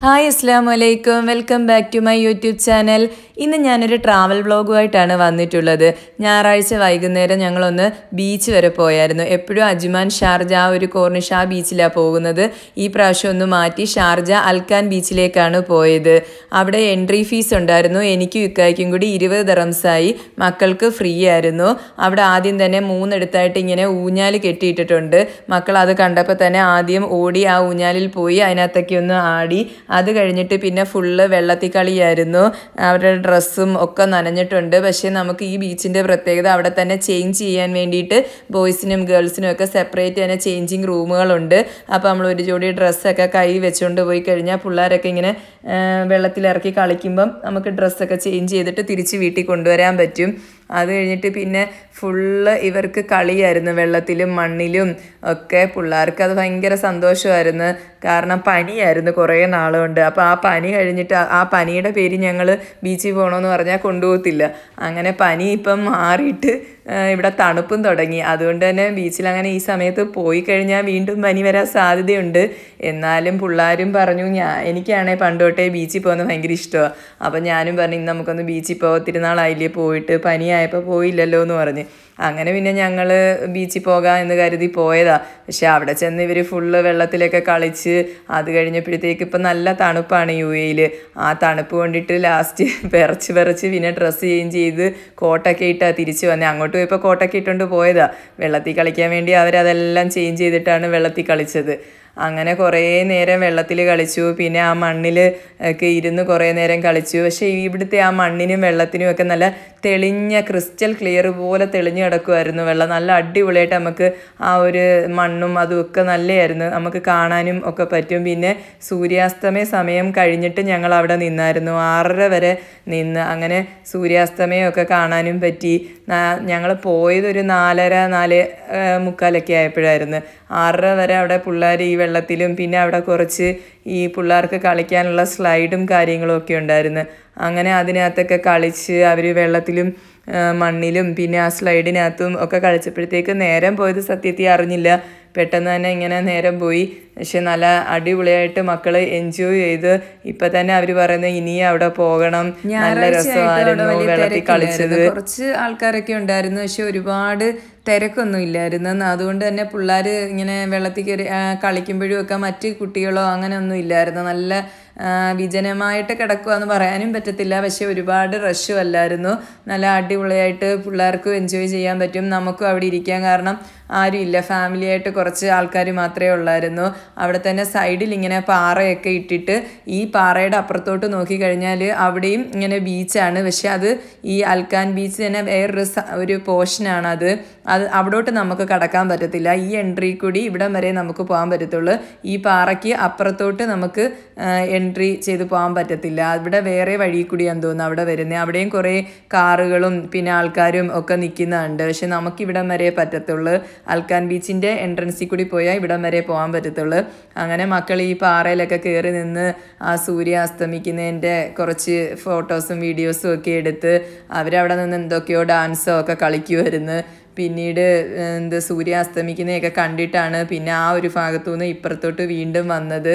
Hi, Assalamualaikum. Welcome back to my YouTube channel. ഇന്ന് ഞാനൊരു travel വ്ളോഗുമായിട്ടാണ് വന്നിട്ടുള്ളത് ഞായറാഴ്ച വൈകുന്നേരം ഞങ്ങളൊന്ന് ബീച്ച് വരെ പോയായിരുന്നു എപ്പോഴും അജ്മാൻ ഷാർജ ആ ഒരു കോർണിഷ ആ ബീച്ചിലാണ് പോകുന്നത് ഈ പ്രാവശ്യം ഒന്ന് മാറ്റി ഷാർജ അൽക്കാൻ ബീച്ചിലേക്കാണ് പോയത് അവിടെ എൻട്രി ഫീസ് ഉണ്ടായിരുന്നു എനിക്കും ഇക്കായ്ക്കും കൂടി ഇരുപത് ദറംസായി മക്കൾക്ക് ഫ്രീ ആയിരുന്നു അവിടെ ആദ്യം തന്നെ മൂന്നെടുത്തായിട്ട് ഇങ്ങനെ ഊഞ്ഞാൽ കെട്ടിയിട്ടിട്ടുണ്ട് മക്കൾ അത് കണ്ടപ്പോൾ തന്നെ ആദ്യം ഓടി ആ ഊഞ്ഞാലിൽ പോയി അതിനകത്തൊക്കെ ഒന്ന് ആടി അത് കഴിഞ്ഞിട്ട് പിന്നെ ഫുള്ള് വെള്ളത്തിക്കളിയായിരുന്നു അവരുടെ ഡ്രസ്സും ഒക്കെ നനഞ്ഞിട്ടുണ്ട് പക്ഷേ നമുക്ക് ഈ ബീച്ചിൻ്റെ പ്രത്യേകത അവിടെ തന്നെ ചേഞ്ച് ചെയ്യാൻ വേണ്ടിയിട്ട് ബോയ്സിനും ഗേൾസിനും ഒക്കെ സെപ്പറേറ്റ് തന്നെ ചേഞ്ചിങ് റൂമുകളുണ്ട് അപ്പോൾ നമ്മൾ ഒരു ജോഡി ഡ്രസ്സൊക്കെ കൈ വെച്ചുകൊണ്ട് പോയി കഴിഞ്ഞാൽ പിള്ളേരൊക്കെ ഇങ്ങനെ വെള്ളത്തിലിറക്കി കളിക്കുമ്പം നമുക്ക് ഡ്രസ്സൊക്കെ ചേഞ്ച് ചെയ്തിട്ട് തിരിച്ച് വീട്ടിൽ കൊണ്ടുവരാൻ പറ്റും അത് കഴിഞ്ഞിട്ട് പിന്നെ ഫുള്ള് ഇവർക്ക് കളിയായിരുന്നു വെള്ളത്തിലും മണ്ണിലും ഒക്കെ പിള്ളേർക്ക് അത് ഭയങ്കര സന്തോഷമായിരുന്നു കാരണം പനിയായിരുന്നു കുറേ നാളുകൊണ്ട് അപ്പോൾ ആ പനി കഴിഞ്ഞിട്ട് ആ പനിയുടെ പേര് ഞങ്ങൾ ബീച്ചിൽ പോകണമെന്ന് പറഞ്ഞാൽ കൊണ്ടുപോകത്തില്ല അങ്ങനെ പനി ഇപ്പം മാറിയിട്ട് ഇവിടെ തണുപ്പും തുടങ്ങി അതുകൊണ്ട് തന്നെ ബീച്ചിൽ അങ്ങനെ ഈ സമയത്ത് പോയി കഴിഞ്ഞാൽ വീണ്ടും പനി വരാൻ സാധ്യതയുണ്ട് എന്നാലും പിള്ളേരും പറഞ്ഞു ഞാൻ എനിക്കാണെങ്കിൽ പണ്ട് തൊട്ടേ ബീച്ചിൽ പോകുന്നത് ഭയങ്കര ഇഷ്ടമാണ് അപ്പം ഞാനും പറഞ്ഞു ഇന്ന് നമുക്കൊന്ന് ബീച്ചിൽ പോകാം തിരുനാളായില്ലേ പോയിട്ട് പനിയായപ്പോൾ പോയില്ലല്ലോ എന്ന് പറഞ്ഞ് അങ്ങനെ പിന്നെ ഞങ്ങൾ ബീച്ചിൽ പോകാം എന്ന് കരുതി പോയതാ പക്ഷേ അവിടെ ചെന്ന് ഇവർ ഫുള്ള് വെള്ളത്തിലൊക്കെ കളിച്ച് അത് കഴിഞ്ഞപ്പോഴത്തേക്ക് ഇപ്പം നല്ല തണുപ്പാണ് യു എയിൽ ആ തണുപ്പ് കൊണ്ടിട്ട് ലാസ്റ്റ് വിറച്ച് വിറച്ച് പിന്നെ ഡ്രസ്സ് ചേഞ്ച് ചെയ്ത് കോട്ടൊക്കെ ഇട്ടാണ് തിരിച്ച് വന്നത് അങ്ങോട്ട് ഇപ്പോൾ കോട്ടയ്ക്ക് ഇട്ടുകൊണ്ട് പോയതാണ് വെള്ളത്തിൽ കളിക്കാൻ വേണ്ടി അവരതെല്ലാം ചേഞ്ച് ചെയ്തിട്ടാണ് വെള്ളത്തിൽ കളിച്ചത് അങ്ങനെ കുറേ നേരം വെള്ളത്തിൽ കളിച്ചു പിന്നെ ആ മണ്ണിൽ ഒക്കെ ഇരുന്ന് കുറേ നേരം കളിച്ചു പക്ഷേ ഇവിടുത്തെ ആ മണ്ണിനും വെള്ളത്തിനും ഒക്കെ നല്ല തെളിഞ്ഞ ക്രിസ്റ്റൽ ക്ലിയർ പോലെ തെളിഞ്ഞു കിടക്കുമായിരുന്നു വെള്ളം നല്ല അടിപൊളിയായിട്ട് നമുക്ക് ആ ഒരു മണ്ണും അതും ഒക്കെ നല്ലതായിരുന്നു നമുക്ക് കാണാനും ഒക്കെ പറ്റും പിന്നെ സൂര്യാസ്തമയ സമയം കഴിഞ്ഞിട്ട് ഞങ്ങൾ അവിടെ നിന്നായിരുന്നു ആറര വരെ നിന്ന് അങ്ങനെ സൂര്യാസ്തമയമൊക്കെ കാണാനും പറ്റി ഞങ്ങൾ പോയത് ഒരു നാലര നാല് മുക്കാലൊക്കെ ആയപ്പോഴായിരുന്നു ആറര വരെ അവിടെ പിള്ളേർ ഈ വെള്ളത്തിലും പിന്നെ അവിടെ കുറച്ച് ഈ പിള്ളേർക്ക് കളിക്കാനുള്ള സ്ലൈഡും കാര്യങ്ങളും ഒക്കെ ഉണ്ടായിരുന്നു അങ്ങനെ അതിനകത്തൊക്കെ കളിച്ച് അവർ വെള്ളത്തിലും മണ്ണിലും പിന്നെ ആ സ്ലൈഡിനകത്തും ഒക്കെ കളിച്ചപ്പോഴത്തേക്ക് നേരം പോയത് സത്യത്തിൽ അറിഞ്ഞില്ല പെട്ടെന്ന് തന്നെ ഇങ്ങനെ നേരം പോയി പക്ഷെ നല്ല അടിപൊളിയായിട്ട് മക്കൾ എൻജോയ് ചെയ്ത് ഇപ്പൊ തന്നെ അവർ പറയുന്നത് ഇനി അവിടെ പോകണം നല്ല രസമായിരുന്നു വെള്ളത്തിൽ കളിച്ചത് കുറച്ച് ആൾക്കാരൊക്കെ ഉണ്ടായിരുന്നു പക്ഷെ ഒരുപാട് തിരക്കൊന്നും ഇല്ലായിരുന്നു അതുകൊണ്ട് തന്നെ പിള്ളേർ ഇങ്ങനെ വെള്ളത്തിൽ കയറി കളിക്കുമ്പോഴും ഒക്കെ മറ്റ് കുട്ടികളോ അങ്ങനെ ഒന്നും ഇല്ലായിരുന്നു നല്ല വിജനമായിട്ട് കിടക്കുക എന്ന് പറയാനും പറ്റത്തില്ല പക്ഷെ ഒരുപാട് റഷും അല്ലായിരുന്നു നല്ല അടിപൊളിയായിട്ട് പിള്ളേർക്കും എൻജോയ് ചെയ്യാൻ പറ്റും നമുക്കും അവിടെ ഇരിക്കാൻ കാരണം ആരുമില്ല ഫാമിലിയായിട്ട് കുറച്ച് ആൾക്കാർ മാത്രമേ ഉള്ളായിരുന്നു അവിടെ തന്നെ സൈഡിൽ ഇങ്ങനെ പാറയൊക്കെ ഇട്ടിട്ട് ഈ പാറയുടെ അപ്പുറത്തോട്ട് നോക്കിക്കഴിഞ്ഞാൽ അവിടെയും ഇങ്ങനെ ബീച്ചാണ് പക്ഷേ അത് ഈ അൽക്കാൻ ബീച്ച് തന്നെ വേറൊരു ഒരു പോർഷനാണ് അത് അത് അവിടോട്ട് നമുക്ക് കടക്കാൻ പറ്റത്തില്ല ഈ എൻട്രി കൂടി ഇവിടം വരെ നമുക്ക് പോകാൻ പറ്റത്തുള്ളൂ ഈ പാറയ്ക്ക് അപ്പുറത്തോട്ട് നമുക്ക് എൻട്രി ചെയ്ത് പോകാൻ പറ്റത്തില്ല അവിടെ വേറെ വഴി കൂടിയാന്ന് തോന്നുന്നു അവിടെ വരുന്നത് അവിടെയും കുറേ കാറുകളും പിന്നെ ആൾക്കാരും ഒക്കെ നിൽക്കുന്നുണ്ട് പക്ഷെ ഇവിടം വരെ പറ്റത്തുള്ളൂ അൽക്കാൻ ബീച്ചിൻ്റെ എൻട്രൻസിൽ കൂടി പോയാൽ ഇവിടം വരെ പോകാൻ പറ്റത്തുള്ളൂ അങ്ങനെ മക്കൾ ഈ പാറയിലൊക്കെ കയറി നിന്ന് ആ സൂര്യ അസ്തമിക്കുന്നതിൻ്റെ കുറച്ച് ഫോട്ടോസും വീഡിയോസും ഒക്കെ എടുത്ത് അവരവിടെ നിന്ന് എന്തൊക്കെയോ ഡാൻസോ ഒക്കെ കളിക്കുമായിരുന്നു പിന്നീട് എന്ത് സൂര്യ അസ്തമിക്കുന്നതൊക്കെ കണ്ടിട്ടാണ് പിന്നെ ആ ഒരു ഭാഗത്തു നിന്ന് ഇപ്പുറത്തോട്ട് വീണ്ടും വന്നത്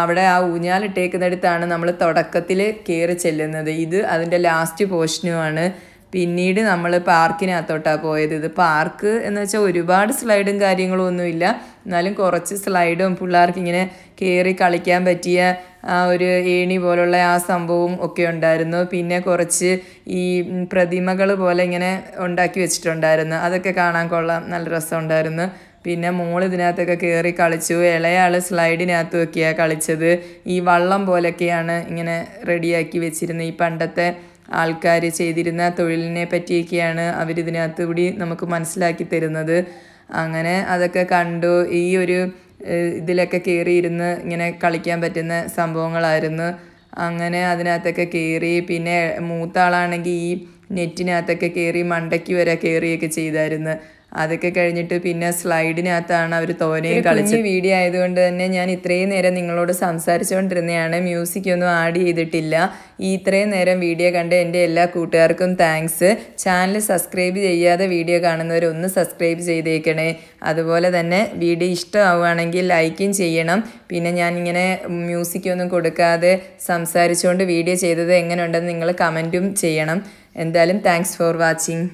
അവിടെ ആ ഊഞ്ഞാലിട്ടേക്കുന്നിടത്താണ് നമ്മൾ തുടക്കത്തിൽ കയറി ചെല്ലുന്നത് ഇത് അതിൻ്റെ ലാസ്റ്റ് പോഷനുമാണ് പിന്നീട് നമ്മൾ പാർക്കിനകത്തോട്ടാണ് പോയത് ഇത് പാർക്ക് എന്ന് വെച്ചാൽ ഒരുപാട് സ്ലൈഡും കാര്യങ്ങളും ഒന്നുമില്ല എന്നാലും കുറച്ച് സ്ലൈഡും പിള്ളേർക്ക് ഇങ്ങനെ കയറി കളിക്കാൻ പറ്റിയ ആ ഒരു ഏണി പോലുള്ള ആ സംഭവം ഒക്കെ ഉണ്ടായിരുന്നു പിന്നെ കുറച്ച് ഈ പ്രതിമകൾ പോലെ ഇങ്ങനെ ഉണ്ടാക്കി വെച്ചിട്ടുണ്ടായിരുന്നു അതൊക്കെ കാണാൻ കൊള്ളാം നല്ല രസമുണ്ടായിരുന്നു പിന്നെ മോൾ ഇതിനകത്തൊക്കെ കയറി കളിച്ചു ഇളയാൾ സ്ലൈഡിനകത്തുമൊക്കെയാണ് കളിച്ചത് ഈ വള്ളം പോലെയൊക്കെയാണ് ഇങ്ങനെ റെഡിയാക്കി വെച്ചിരുന്നത് ഈ പണ്ടത്തെ ആൾക്കാർ ചെയ്തിരുന്ന തൊഴിലിനെ പറ്റിയൊക്കെയാണ് അവരിതിനകത്ത് കൂടി നമുക്ക് മനസ്സിലാക്കി തരുന്നത് അങ്ങനെ അതൊക്കെ കണ്ടു ഈ ഒരു ഇതിലൊക്കെ കയറിയിരുന്ന് ഇങ്ങനെ കളിക്കാൻ പറ്റുന്ന സംഭവങ്ങളായിരുന്നു അങ്ങനെ അതിനകത്തൊക്കെ കയറി പിന്നെ മൂത്ത ആളാണെങ്കിൽ ഈ നെറ്റിനകത്തൊക്കെ കയറി മണ്ടയ്ക്ക് വരെ കയറിയൊക്കെ ചെയ്തായിരുന്നു അതൊക്കെ കഴിഞ്ഞിട്ട് പിന്നെ സ്ലൈഡിനകത്താണ് അവർ തോനെയും കളിച്ച് വീഡിയോ ആയതുകൊണ്ട് തന്നെ ഞാൻ ഇത്രയും നേരം നിങ്ങളോട് സംസാരിച്ചുകൊണ്ടിരുന്നതാണ് മ്യൂസിക് ഒന്നും ആഡ് ചെയ്തിട്ടില്ല ഈ ഇത്രയും നേരം വീഡിയോ കണ്ട എൻ്റെ എല്ലാ കൂട്ടുകാർക്കും താങ്ക്സ് ചാനൽ സബ്സ്ക്രൈബ് ചെയ്യാതെ വീഡിയോ കാണുന്നവരൊന്ന് സബ്സ്ക്രൈബ് ചെയ്തേക്കണേ അതുപോലെ തന്നെ വീഡിയോ ഇഷ്ടമാവുകയാണെങ്കിൽ ലൈക്കും ചെയ്യണം പിന്നെ ഞാൻ മ്യൂസിക് ഒന്നും കൊടുക്കാതെ സംസാരിച്ചുകൊണ്ട് വീഡിയോ ചെയ്തത് എങ്ങനെയുണ്ടെന്ന് നിങ്ങൾ കമൻറ്റും ചെയ്യണം എന്തായാലും താങ്ക്സ് ഫോർ വാച്ചിങ്